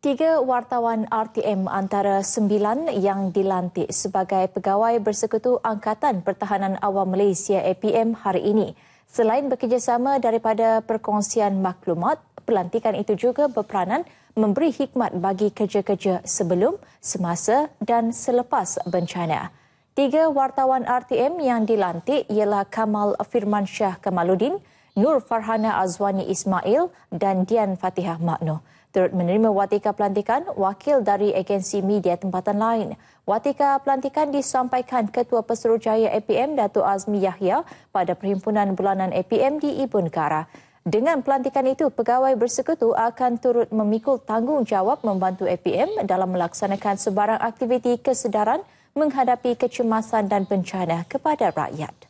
Tiga wartawan RTM antara sembilan yang dilantik sebagai Pegawai Bersekutu Angkatan Pertahanan Awam Malaysia APM hari ini. Selain bekerjasama daripada perkongsian maklumat, pelantikan itu juga berperanan memberi hikmat bagi kerja-kerja sebelum, semasa dan selepas bencana. Tiga wartawan RTM yang dilantik ialah Kamal Firmansyah Kamaluddin, Nur Farhana Azwani Ismail dan Dian Fatihah Makno. Turut menerima watika pelantikan wakil dari agensi media tempatan lain. Watika pelantikan disampaikan Ketua Peserujaya APM Datuk Azmi Yahya pada Perhimpunan Bulanan APM di Ibu Negara. Dengan pelantikan itu, pegawai bersekutu akan turut memikul tanggungjawab membantu APM dalam melaksanakan sebarang aktiviti kesedaran menghadapi kecemasan dan bencana kepada rakyat.